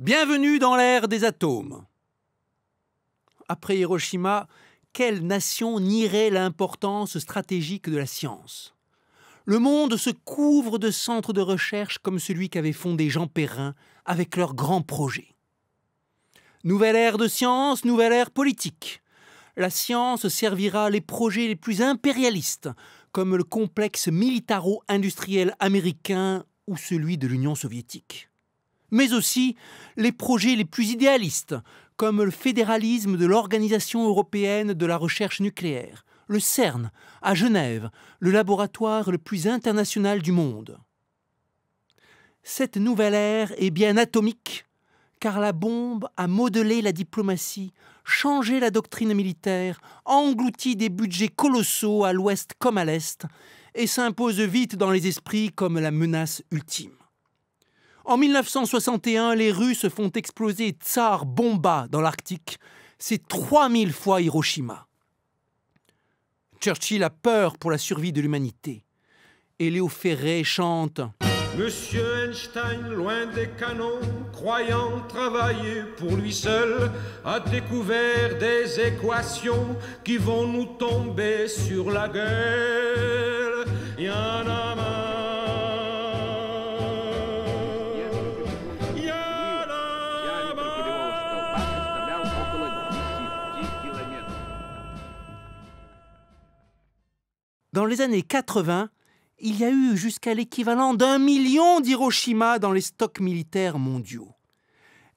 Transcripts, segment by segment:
Bienvenue dans l'ère des atomes. Après Hiroshima, quelle nation nierait l'importance stratégique de la science Le monde se couvre de centres de recherche comme celui qu'avait fondé Jean Perrin avec leurs grands projets. Nouvelle ère de science, nouvelle ère politique. La science servira les projets les plus impérialistes, comme le complexe militaro-industriel américain ou celui de l'Union soviétique mais aussi les projets les plus idéalistes, comme le fédéralisme de l'Organisation européenne de la recherche nucléaire, le CERN, à Genève, le laboratoire le plus international du monde. Cette nouvelle ère est bien atomique, car la bombe a modelé la diplomatie, changé la doctrine militaire, englouti des budgets colossaux à l'ouest comme à l'est, et s'impose vite dans les esprits comme la menace ultime. En 1961, les Russes font exploser Tsar Bomba dans l'Arctique. C'est 3000 fois Hiroshima. Churchill a peur pour la survie de l'humanité. Et Léo Ferré chante Monsieur Einstein, loin des canons, croyant travailler pour lui seul, a découvert des équations qui vont nous tomber sur la gueule. Y en a Dans les années 80, il y a eu jusqu'à l'équivalent d'un million d'Hiroshima dans les stocks militaires mondiaux.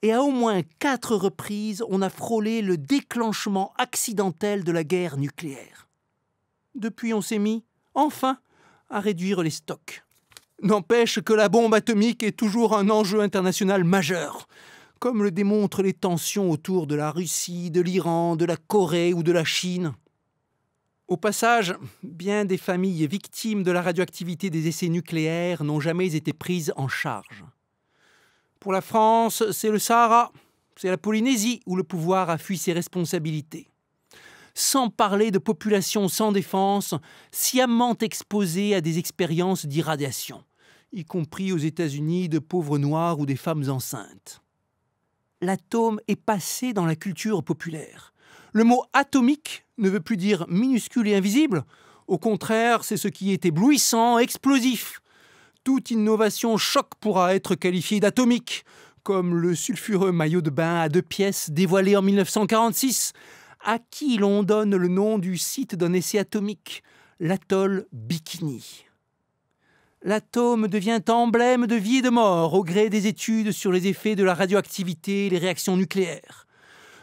Et à au moins quatre reprises, on a frôlé le déclenchement accidentel de la guerre nucléaire. Depuis, on s'est mis, enfin, à réduire les stocks. N'empêche que la bombe atomique est toujours un enjeu international majeur, comme le démontrent les tensions autour de la Russie, de l'Iran, de la Corée ou de la Chine. Au passage, bien des familles victimes de la radioactivité des essais nucléaires n'ont jamais été prises en charge. Pour la France, c'est le Sahara, c'est la Polynésie où le pouvoir a fui ses responsabilités. Sans parler de populations sans défense, sciemment exposées à des expériences d'irradiation, y compris aux États-Unis de pauvres noirs ou des femmes enceintes. L'atome est passé dans la culture populaire le mot atomique ne veut plus dire minuscule et invisible. Au contraire, c'est ce qui est éblouissant, explosif. Toute innovation choc pourra être qualifiée d'atomique, comme le sulfureux maillot de bain à deux pièces dévoilé en 1946, à qui l'on donne le nom du site d'un essai atomique, l'atoll Bikini. L'atome devient emblème de vie et de mort au gré des études sur les effets de la radioactivité et les réactions nucléaires.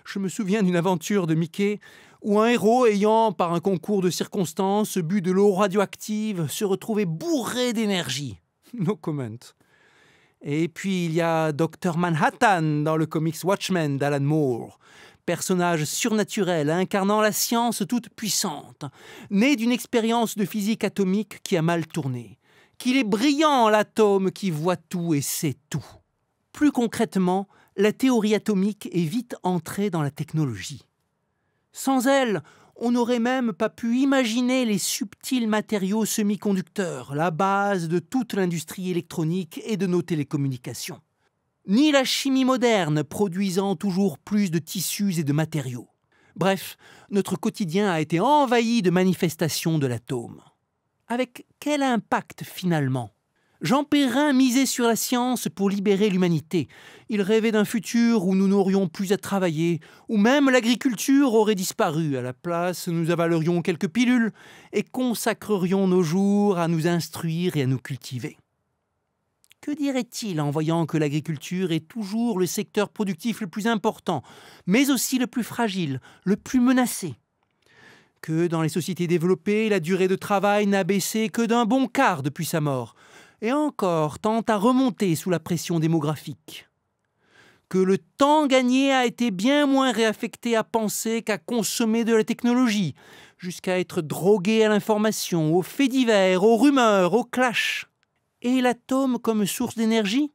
Je me souviens d'une aventure de Mickey où un héros ayant, par un concours de circonstances, bu de l'eau radioactive, se retrouvait bourré d'énergie. No comment. Et puis il y a Dr. Manhattan dans le comics Watchmen d'Alan Moore, personnage surnaturel incarnant la science toute puissante, né d'une expérience de physique atomique qui a mal tourné, qu'il est brillant l'atome qui voit tout et sait tout. Plus concrètement, la théorie atomique est vite entrée dans la technologie. Sans elle, on n'aurait même pas pu imaginer les subtils matériaux semi-conducteurs, la base de toute l'industrie électronique et de nos télécommunications. Ni la chimie moderne produisant toujours plus de tissus et de matériaux. Bref, notre quotidien a été envahi de manifestations de l'atome. Avec quel impact finalement Jean Perrin misait sur la science pour libérer l'humanité. Il rêvait d'un futur où nous n'aurions plus à travailler, où même l'agriculture aurait disparu. À la place, nous avalerions quelques pilules et consacrerions nos jours à nous instruire et à nous cultiver. Que dirait-il en voyant que l'agriculture est toujours le secteur productif le plus important, mais aussi le plus fragile, le plus menacé Que dans les sociétés développées, la durée de travail n'a baissé que d'un bon quart depuis sa mort et encore tente à remonter sous la pression démographique, que le temps gagné a été bien moins réaffecté à penser qu'à consommer de la technologie, jusqu'à être drogué à l'information, aux faits divers, aux rumeurs, aux clashs. Et l'atome comme source d'énergie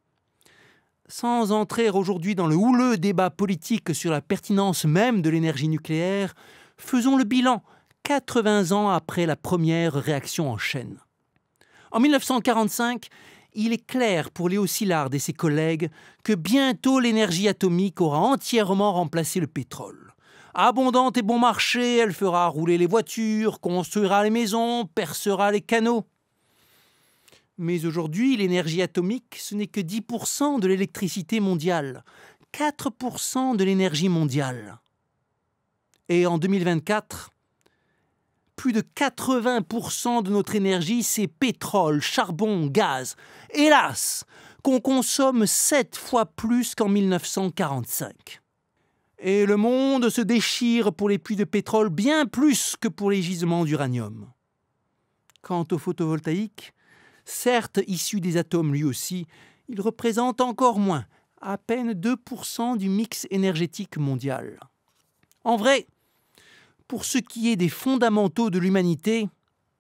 Sans entrer aujourd'hui dans le houleux débat politique sur la pertinence même de l'énergie nucléaire, faisons le bilan 80 ans après la première réaction en chaîne. En 1945, il est clair pour Léo Szilard et ses collègues que bientôt l'énergie atomique aura entièrement remplacé le pétrole. Abondante et bon marché, elle fera rouler les voitures, construira les maisons, percera les canaux. Mais aujourd'hui, l'énergie atomique, ce n'est que 10% de l'électricité mondiale, 4% de l'énergie mondiale. Et en 2024, plus de 80% de notre énergie, c'est pétrole, charbon, gaz. Hélas, qu'on consomme 7 fois plus qu'en 1945. Et le monde se déchire pour les puits de pétrole bien plus que pour les gisements d'uranium. Quant au photovoltaïque, certes issu des atomes lui aussi, il représente encore moins, à peine 2% du mix énergétique mondial. En vrai, pour ce qui est des fondamentaux de l'humanité,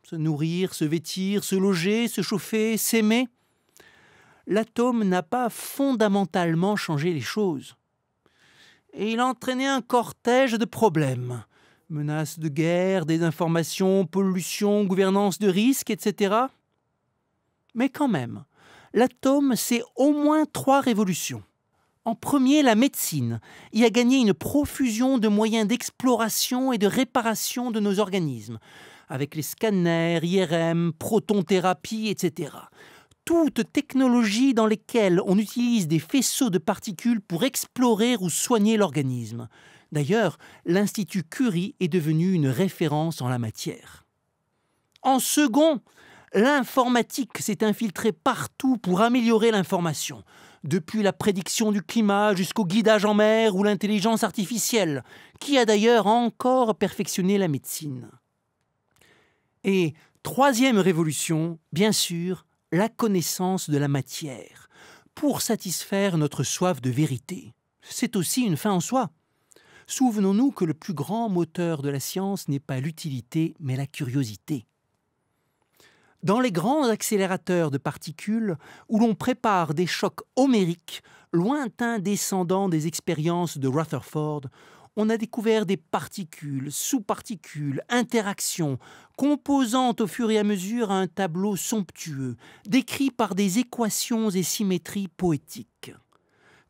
se nourrir, se vêtir, se loger, se chauffer, s'aimer, l'atome n'a pas fondamentalement changé les choses. Et il a entraîné un cortège de problèmes. Menaces de guerre, désinformation, pollution, gouvernance de risques, etc. Mais quand même, l'atome, c'est au moins trois révolutions. En premier, la médecine y a gagné une profusion de moyens d'exploration et de réparation de nos organismes, avec les scanners, IRM, protonthérapie, etc. Toutes technologies dans lesquelles on utilise des faisceaux de particules pour explorer ou soigner l'organisme. D'ailleurs, l'Institut Curie est devenu une référence en la matière. En second, l'informatique s'est infiltrée partout pour améliorer l'information depuis la prédiction du climat jusqu'au guidage en mer ou l'intelligence artificielle, qui a d'ailleurs encore perfectionné la médecine. Et troisième révolution, bien sûr, la connaissance de la matière, pour satisfaire notre soif de vérité. C'est aussi une fin en soi. Souvenons-nous que le plus grand moteur de la science n'est pas l'utilité, mais la curiosité dans les grands accélérateurs de particules où l'on prépare des chocs homériques, lointains descendants des expériences de Rutherford, on a découvert des particules, sous-particules, interactions, composant au fur et à mesure un tableau somptueux, décrit par des équations et symétries poétiques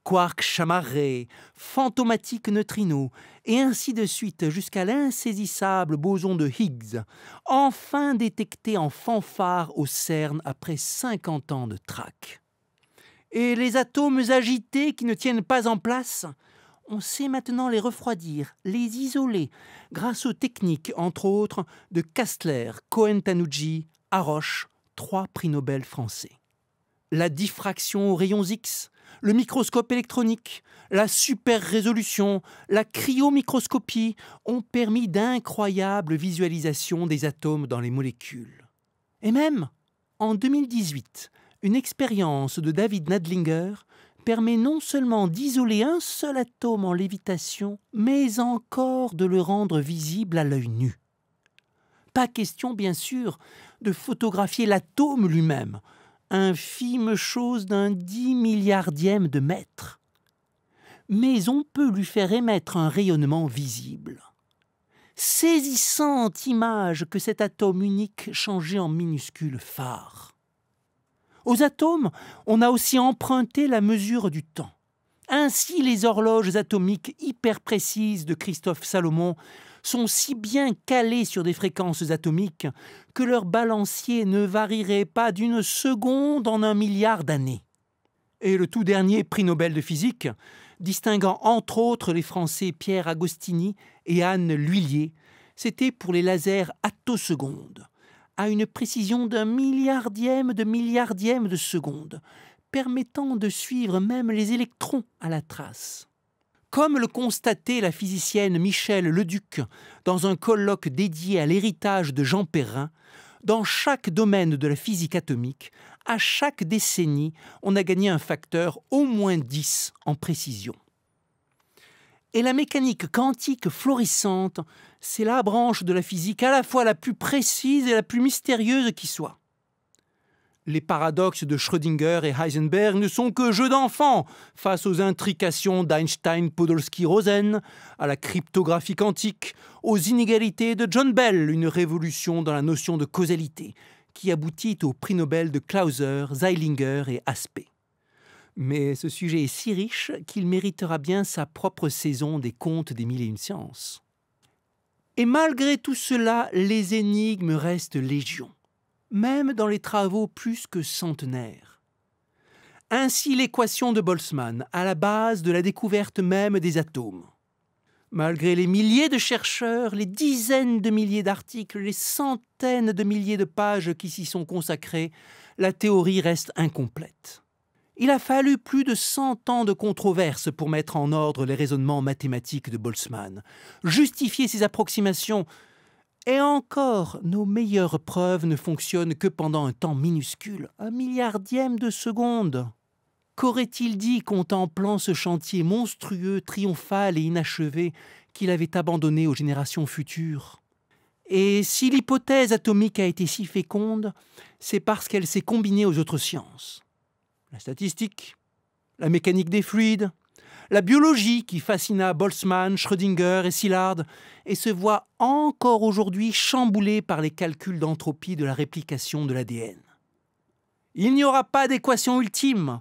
quarks chamarrés, fantomatiques neutrinos, et ainsi de suite jusqu'à l'insaisissable boson de Higgs, enfin détecté en fanfare au CERN après 50 ans de traque. Et les atomes agités qui ne tiennent pas en place on sait maintenant les refroidir, les isoler, grâce aux techniques, entre autres, de Kastler, Cohen-Tanucci, Haroche, trois prix Nobel français. La diffraction aux rayons X, le microscope électronique, la super résolution, la cryomicroscopie ont permis d'incroyables visualisations des atomes dans les molécules. Et même, en 2018, une expérience de David Nadlinger permet non seulement d'isoler un seul atome en lévitation, mais encore de le rendre visible à l'œil nu. Pas question, bien sûr, de photographier l'atome lui-même, infime chose d'un dix milliardième de mètre. Mais on peut lui faire émettre un rayonnement visible. Saisissante image que cet atome unique changeait en minuscule phare. Aux atomes, on a aussi emprunté la mesure du temps. Ainsi, les horloges atomiques hyper précises de Christophe Salomon sont si bien calés sur des fréquences atomiques que leur balancier ne varierait pas d'une seconde en un milliard d'années. Et le tout dernier prix Nobel de physique, distinguant entre autres les Français Pierre Agostini et Anne Lhuillier, c'était pour les lasers atosecondes, à une précision d'un milliardième de milliardième de seconde, permettant de suivre même les électrons à la trace. Comme le constatait la physicienne Michèle Leduc dans un colloque dédié à l'héritage de Jean Perrin, dans chaque domaine de la physique atomique, à chaque décennie, on a gagné un facteur au moins 10 en précision. Et la mécanique quantique florissante, c'est la branche de la physique à la fois la plus précise et la plus mystérieuse qui soit. Les paradoxes de Schrödinger et Heisenberg ne sont que jeux d'enfants face aux intrications d'Einstein, Podolsky, Rosen, à la cryptographie quantique, aux inégalités de John Bell, une révolution dans la notion de causalité qui aboutit au prix Nobel de Clauser, Zeilinger et Aspect. Mais ce sujet est si riche qu'il méritera bien sa propre saison des contes des mille et une sciences. Et malgré tout cela, les énigmes restent légions même dans les travaux plus que centenaires. Ainsi l'équation de Boltzmann, à la base de la découverte même des atomes. Malgré les milliers de chercheurs, les dizaines de milliers d'articles, les centaines de milliers de pages qui s'y sont consacrées, la théorie reste incomplète. Il a fallu plus de cent ans de controverses pour mettre en ordre les raisonnements mathématiques de Boltzmann, justifier ses approximations et encore, nos meilleures preuves ne fonctionnent que pendant un temps minuscule, un milliardième de seconde. Qu'aurait-il dit contemplant ce chantier monstrueux, triomphal et inachevé qu'il avait abandonné aux générations futures Et si l'hypothèse atomique a été si féconde, c'est parce qu'elle s'est combinée aux autres sciences. La statistique, la mécanique des fluides, la biologie qui fascina Boltzmann, Schrödinger et Szilard, et se voit encore aujourd'hui chamboulée par les calculs d'entropie de la réplication de l'ADN. Il n'y aura pas d'équation ultime.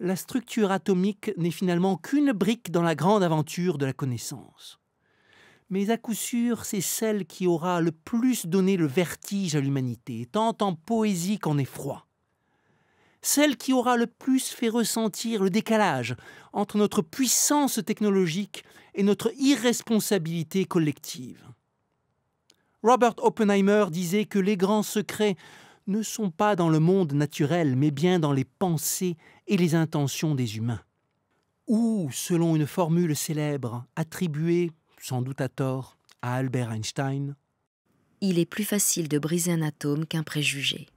La structure atomique n'est finalement qu'une brique dans la grande aventure de la connaissance. Mais à coup sûr, c'est celle qui aura le plus donné le vertige à l'humanité, tant en poésie qu'en effroi celle qui aura le plus fait ressentir le décalage entre notre puissance technologique et notre irresponsabilité collective. Robert Oppenheimer disait que les grands secrets ne sont pas dans le monde naturel, mais bien dans les pensées et les intentions des humains. Ou, selon une formule célèbre attribuée, sans doute à tort, à Albert Einstein, Il est plus facile de briser un atome qu'un préjugé.